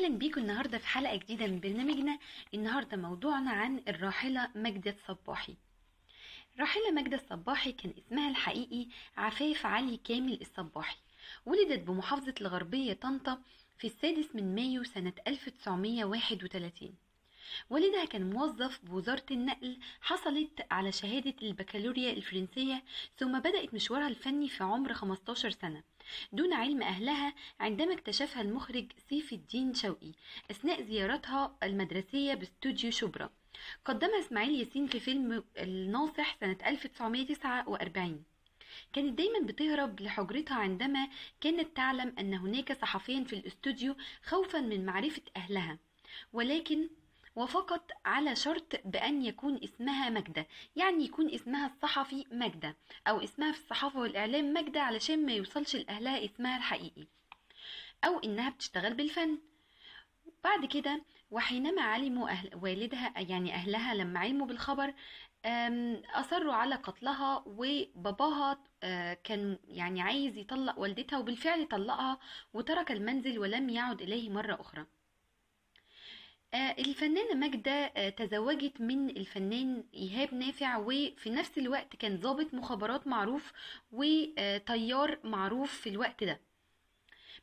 اهلا بيكم النهارده في حلقه جديده من برنامجنا النهارده موضوعنا عن الراحله ماجده الصباحي راحله ماجده الصباحي كان اسمها الحقيقي عفاف علي كامل الصباحي ولدت بمحافظه الغربيه طنطا في السادس من مايو سنه 1931 والدها كان موظف بوزارة النقل حصلت على شهادة البكالوريا الفرنسية ثم بدأت مشوارها الفني في عمر 15 سنة دون علم أهلها عندما اكتشفها المخرج سيف الدين شوقي أثناء زيارتها المدرسية باستوديو شبرا قدمها إسماعيل ياسين في فيلم الناصح سنة 1949 كانت دايما بتهرب لحجرتها عندما كانت تعلم أن هناك صحفيا في الاستوديو خوفا من معرفة أهلها ولكن وفقط على شرط بأن يكون اسمها مجدة يعني يكون اسمها الصحفي مجدة أو اسمها في الصحافة والإعلام مجدة علشان ما يوصلش لأهلها اسمها الحقيقي أو إنها بتشتغل بالفن بعد كده وحينما علموا أهل والدها يعني أهلها لما علموا بالخبر أصروا على قتلها وباباها آه، كان يعني عايز يطلق والدتها وبالفعل طلقها وترك المنزل ولم يعد إليه مرة أخرى آه، الفنانة ماجدة آه، تزوجت من الفنان إيهاب نافع وفي نفس الوقت كان ضابط مخابرات معروف وطيار معروف في الوقت ده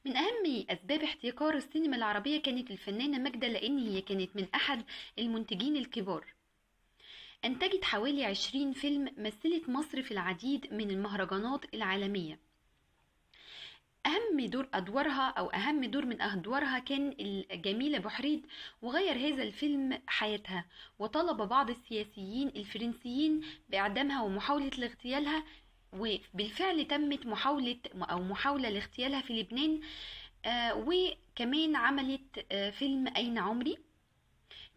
من أهم أسباب احتكار السينما العربية كانت الفنانة ماجدة لأن هي كانت من أحد المنتجين الكبار أنتجت حوالي عشرين فيلم مثلت مصر في العديد من المهرجانات العالمية أهم دور أدوارها أو أهم دور من أدوارها كان الجميلة بحريد وغير هذا الفيلم حياتها وطلب بعض السياسيين الفرنسيين بإعدامها ومحاولة اغتيالها وبالفعل تمت محاولة أو محاولة لاغتيالها في لبنان آه، وكمان عملت آه، فيلم أين عمري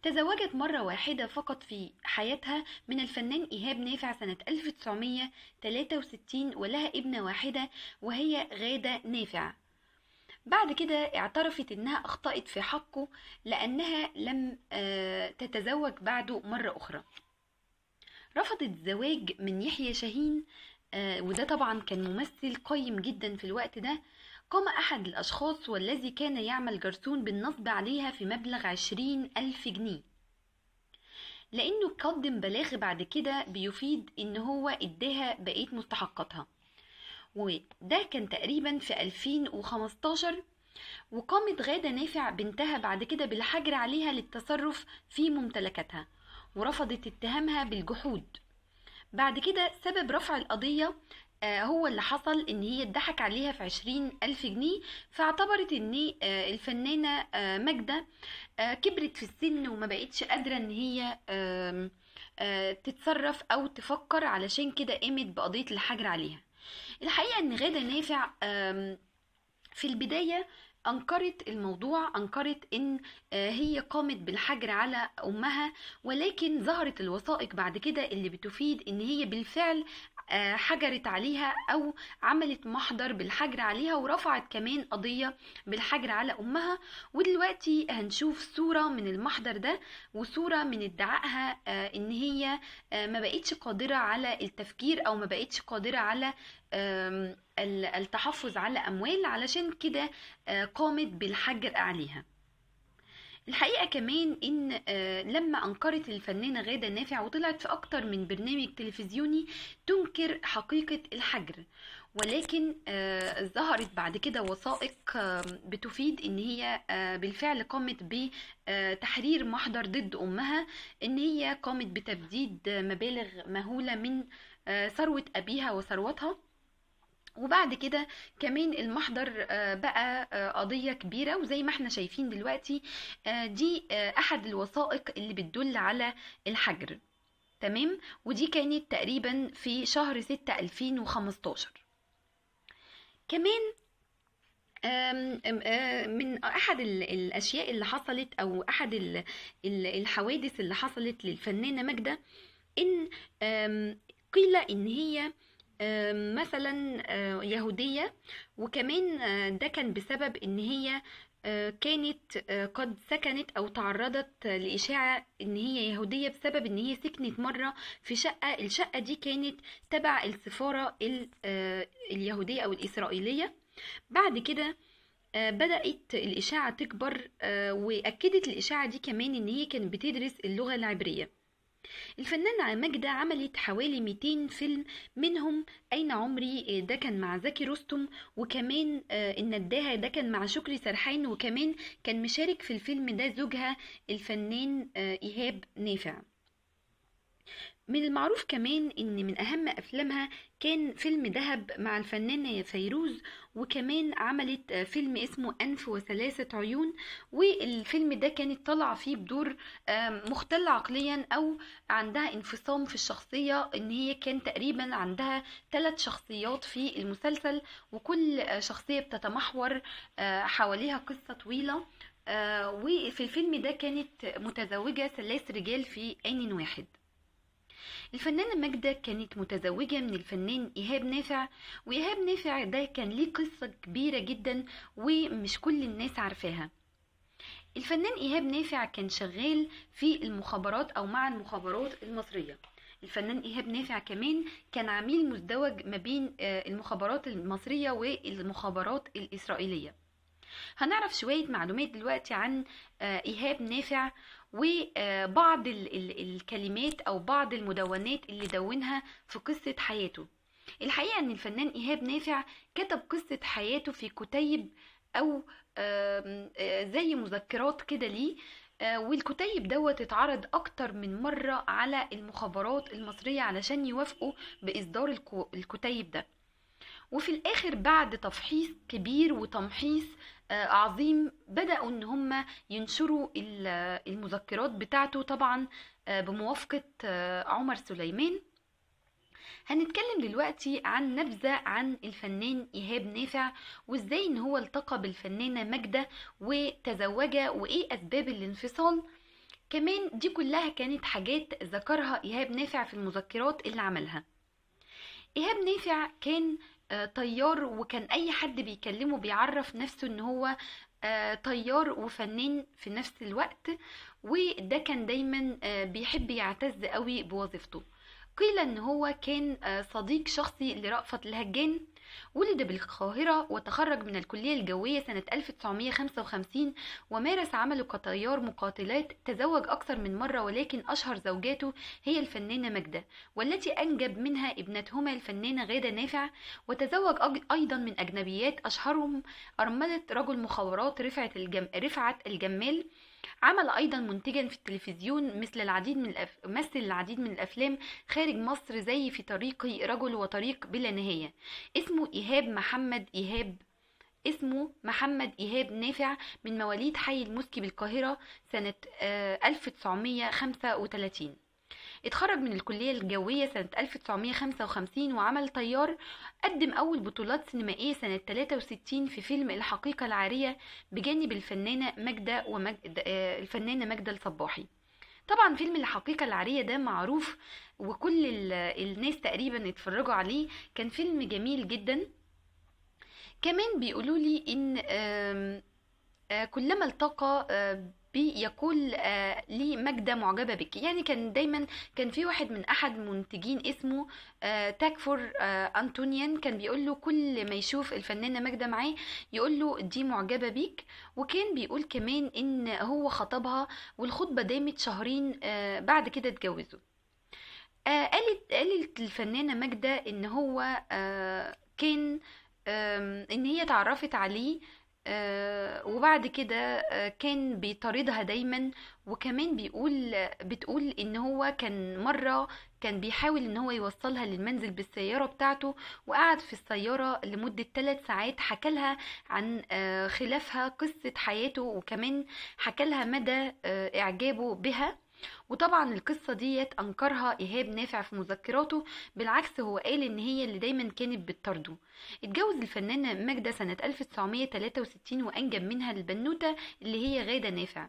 تزوجت مرة واحدة فقط في حياتها من الفنان إيهاب نافع سنة 1963 ولها ابنة واحدة وهي غادة نافع بعد كده اعترفت انها اخطأت في حقه لانها لم آه، تتزوج بعده مرة اخرى رفضت الزواج من يحيى شاهين آه، وده طبعا كان ممثل قيم جدا في الوقت ده قام أحد الأشخاص والذي كان يعمل جرسون بالنصب عليها في مبلغ عشرين ألف جنيه لأنه قدم بلاغ بعد كده بيفيد إن هو إداها بقية مستحقاتها وده كان تقريبا في 2015 وقامت غادة نافع بنتها بعد كده بالحجر عليها للتصرف في ممتلكاتها ورفضت اتهامها بالجحود بعد كده سبب رفع القضية آه، هو اللي حصل ان هي اتضحك عليها في عشرين الف جنيه فاعتبرت ان آه، الفنانة آه، ماجدة كبرت في السن وما بقتش قادرة ان هي تتصرف او تفكر علشان كده قامت بقضية الحجر عليها الحقيقة ان غادة نافع في البداية أنكرت الموضوع أنكرت إن آه، هي قامت بالحجر على أمها ولكن ظهرت الوثائق بعد كده اللي بتفيد إن هي بالفعل آه، حجرت عليها او عملت محضر بالحجر عليها ورفعت كمان قضيه بالحجر على امها ودلوقتي هنشوف صوره من المحضر ده وصوره من ادعائها آه، ان هي ما بقتش قادره على التفكير او ما بقتش قادره على التحفظ على أموال علشان كده آه، قامت بالحجر عليها الحقيقه كمان ان آه، لما انكرت الفنانه غاده نافع وطلعت في اكتر من برنامج تلفزيوني تنكر حقيقه الحجر ولكن آه، ظهرت بعد كده وثائق بتفيد ان هي بالفعل قامت بتحرير محضر ضد امها ان هي قامت بتبديد مبالغ مهوله من ثروه ابيها وثروتها وبعد كده كمان المحضر آه، بقى آه، قضية كبيرة وزي ما احنا شايفين دلوقتي آه، دي أحد الوثائق اللي بتدل على الحجر تمام ودي كانت تقريبا في شهر 6 2015 كمان من احد الاشياء اللي حصلت او احد الحوادث اللي حصلت للفنانه ماجده ان قيل ان هي مثلا آه، يهودية وكمان آه، ده كان بسبب ان هي آه، كانت قد سكنت او تعرضت لاشاعه ان هي يهوديه بسبب ان هي سكنت مره في شقه الشقه دي كانت تبع السفاره اليهوديه او الاسرائيليه بعد كده بدات الاشاعه تكبر واكدت الاشاعه دي كمان ان هي كانت بتدرس اللغه العبريه الفنانة مجدة عملت حوالي 200 فيلم منهم أين عمري آه، ده كان مع زكي رستم وكمان آه، النداها ده كان مع شكري سرحان وكمان كان مشارك في الفيلم ده زوجها الفنان آه، إيهاب نافع من المعروف كمان ان من اهم افلامها كان فيلم دهب مع الفنانة فيروز وكمان عملت فيلم اسمه انف وثلاثة عيون والفيلم ده كانت طالعة فيه بدور آه، مختل عقليا او عندها انفصام في الشخصية ان هي كان تقريبا عندها ثلاث شخصيات في المسلسل وكل شخصية بتتمحور آه، حواليها قصة طويلة آه، وفي الفيلم ده كانت متزوجة ثلاث رجال في آن واحد الفنانة ماجدة كانت متزوجة من الفنان إيهاب نافع وإيهاب نافع ده كان ليه قصة كبيرة جدا ومش كل الناس عارفاها الفنان إيهاب نافع كان شغال في المخابرات أو مع المخابرات المصرية الفنان إيهاب نافع كمان كان عميل مزدوج ما بين آه، المخابرات المصرية والمخابرات الإسرائيلية هنعرف شوية معلومات دلوقتي عن آه، إيهاب نافع وبعض آه، الكلمات أو بعض المدونات اللي دونها في قصة حياته الحقيقة أن الفنان إيهاب نافع كتب قصة حياته في كتيب أو آه، آه، زي مذكرات كده ليه والكتيب دوت اتعرض اكتر من مرة على المخابرات المصرية علشان يوافقوا باصدار الكتيب ده وفي الاخر بعد تفحيص كبير وتمحيص عظيم بدأوا إن هم ينشروا المذكرات بتاعته طبعا آه، بموافقة آه، عمر سليمان هنتكلم دلوقتي عن نبذة عن الفنان إيهاب نافع وإزاي إن هو التقى بالفنانة ماجدة وتزوجها وإيه أسباب الانفصال كمان دي كلها كانت حاجات ذكرها إيهاب نافع في المذكرات اللي عملها إيهاب نافع كان آه، طيار وكان اي حد بيكلمه بيعرف نفسه ان هو آه، طيار وفنان في نفس الوقت وده كان دايما آه، بيحب يعتز قوي بوظيفته قيل ان هو كان صديق شخصي لرأفت الهجان ولد بالقاهرة وتخرج من الكلية الجوية سنة 1955 ومارس عمله كطيار مقاتلات تزوج أكثر من مرة ولكن أشهر زوجاته هي الفنانة ماجدة والتي أنجب منها ابنتهما الفنانة غادة نافع وتزوج أيضا من أجنبيات أشهرهم أرملة رجل مخابرات رفعت الجم... رفعت الجمال عمل أيضا منتجا في التلفزيون مثل العديد من الأف... مثل العديد من الأفلام خارج مصر زي في طريق رجل وطريق بلا نهاية اسمه إيهاب محمد إيهاب اسمه محمد إيهاب نافع من مواليد حي المسكي بالقاهرة سنة 1935 آه، اتخرج من الكلية الجوية سنة 1955 وعمل طيار قدم أول بطولات سينمائية سنة 63 في فيلم الحقيقة العارية بجانب الفنانة ماجدة ومجد آه، الفنانة ماجدة الصباحي طبعا فيلم الحقيقة العارية ده معروف وكل الناس تقريبا اتفرجوا عليه كان فيلم جميل جدا كمان بيقولوا لي ان آه، كلما التقى آه، بيقول آه لي ماجدة معجبة بك يعني كان دايما كان في واحد من أحد منتجين اسمه آه تاكفور آه أنتونيان كان بيقول له كل ما يشوف الفنانة ماجدة معاه يقول له دي معجبة بيك وكان بيقول كمان إن هو خطبها والخطبة دامت شهرين آه بعد كده اتجوزوا آه قالت قالت الفنانة ماجدة إن هو آه كان آه إن هي تعرفت عليه آه، وبعد كده آه، كان بيطاردها دايما وكمان بيقول بتقول ان هو كان مره كان بيحاول ان هو يوصلها للمنزل بالسياره بتاعته وقعد في السياره لمده 3 ساعات حكالها عن آه، خلافها قصه حياته وكمان حكالها مدى اعجابه بها وطبعا القصة ديت أنكرها إيهاب نافع في مذكراته بالعكس هو قال إن هي اللي دايما كانت بتطرده اتجوز الفنانة ماجدة سنة 1963 وأنجب منها البنوتة اللي هي غادة نافع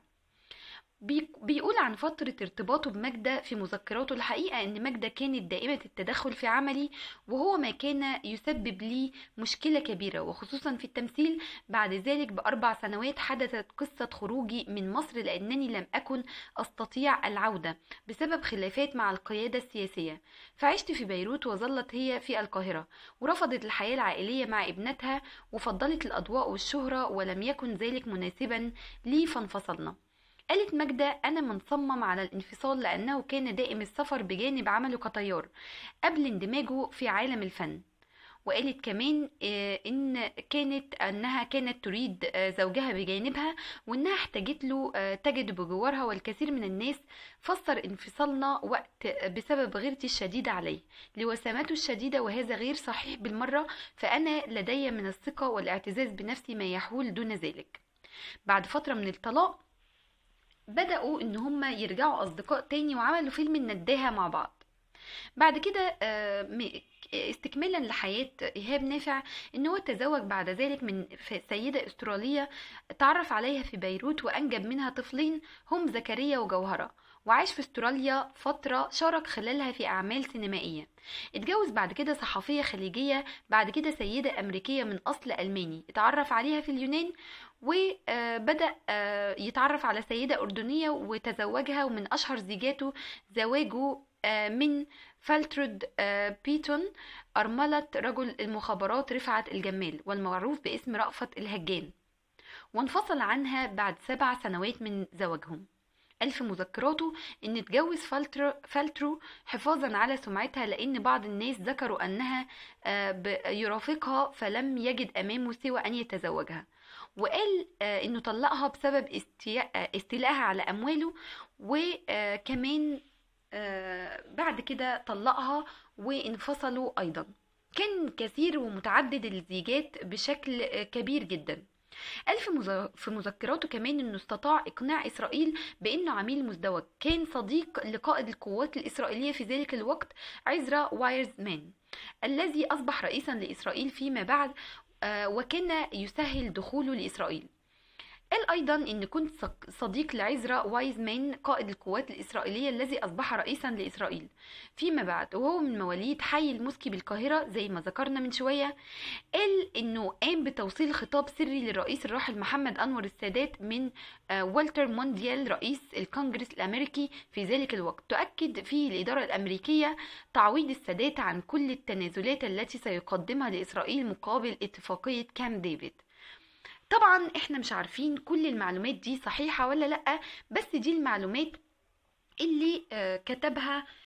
بيقول عن فترة ارتباطه بمجدة في مذكراته الحقيقة أن مجدة كانت دائمة التدخل في عملي وهو ما كان يسبب لي مشكلة كبيرة وخصوصا في التمثيل بعد ذلك بأربع سنوات حدثت قصة خروجي من مصر لأنني لم أكن أستطيع العودة بسبب خلافات مع القيادة السياسية فعشت في بيروت وظلت هي في القاهرة ورفضت الحياة العائلية مع ابنتها وفضلت الأضواء والشهرة ولم يكن ذلك مناسبا لي فانفصلنا قالت ماجدة أنا منصمم على الانفصال لأنه كان دائم السفر بجانب عمله كطيار قبل اندماجه في عالم الفن وقالت كمان آه، ان كانت انها كانت تريد آه، زوجها بجانبها وانها احتاجت له آه، تجد بجوارها والكثير من الناس فسر انفصالنا وقت بسبب غيرتي الشديدة عليه لوسامته الشديدة وهذا غير صحيح بالمرة فأنا لدي من الثقة والاعتزاز بنفسي ما يحول دون ذلك بعد فترة من الطلاق بدأوا إن هما يرجعوا أصدقاء تاني وعملوا فيلم النداهة مع بعض بعد كده آه، استكمالا لحياة إيهاب نافع إن هو تزوج بعد ذلك من سيدة أسترالية تعرف عليها في بيروت وأنجب منها طفلين هم زكريا وجوهرة وعاش في استراليا فترة شارك خلالها في أعمال سينمائية اتجوز بعد كده صحفية خليجية بعد كده سيدة أمريكية من أصل ألماني اتعرف عليها في اليونان وبدأ آه، آه، يتعرف على سيدة أردنية وتزوجها ومن أشهر زيجاته زواجه آه، من فالترود بيتون أرملة رجل المخابرات رفعت الجمال والمعروف باسم رأفت الهجان وانفصل عنها بعد سبع سنوات من زواجهم ألف مذكراته إن اتجوز فالترو حفاظا على سمعتها لأن بعض الناس ذكروا أنها آه، يرافقها فلم يجد أمامه سوى أن يتزوجها وقال آه، إنه طلقها بسبب آه، استيلاءها على أمواله وكمان بعد كده طلقها وانفصلوا أيضا كان كثير ومتعدد الزيجات بشكل كبير جدا قال في مذكراته كمان انه استطاع اقناع اسرائيل بانه عميل مزدوج كان صديق لقائد القوات الاسرائيليه في ذلك الوقت عزرا وايرزمان الذي اصبح رئيسا لاسرائيل فيما بعد آه، وكان يسهل دخوله لاسرائيل قال أيضا إن كنت صديق لعزرا وايزمان قائد القوات الإسرائيلية الذي أصبح رئيسا لإسرائيل فيما بعد وهو من مواليد حي المسكي بالقاهرة زي ما ذكرنا من شوية قال إنه قام بتوصيل خطاب سري للرئيس الراحل محمد أنور السادات من آه، والتر مونديال رئيس الكونجرس الأمريكي في ذلك الوقت تؤكد فيه الإدارة الأمريكية تعويض السادات عن كل التنازلات التي سيقدمها لإسرائيل مقابل اتفاقية كامب ديفيد طبعا احنا مش عارفين كل المعلومات دي صحيحة ولا لأ بس دي المعلومات اللي آه، كتبها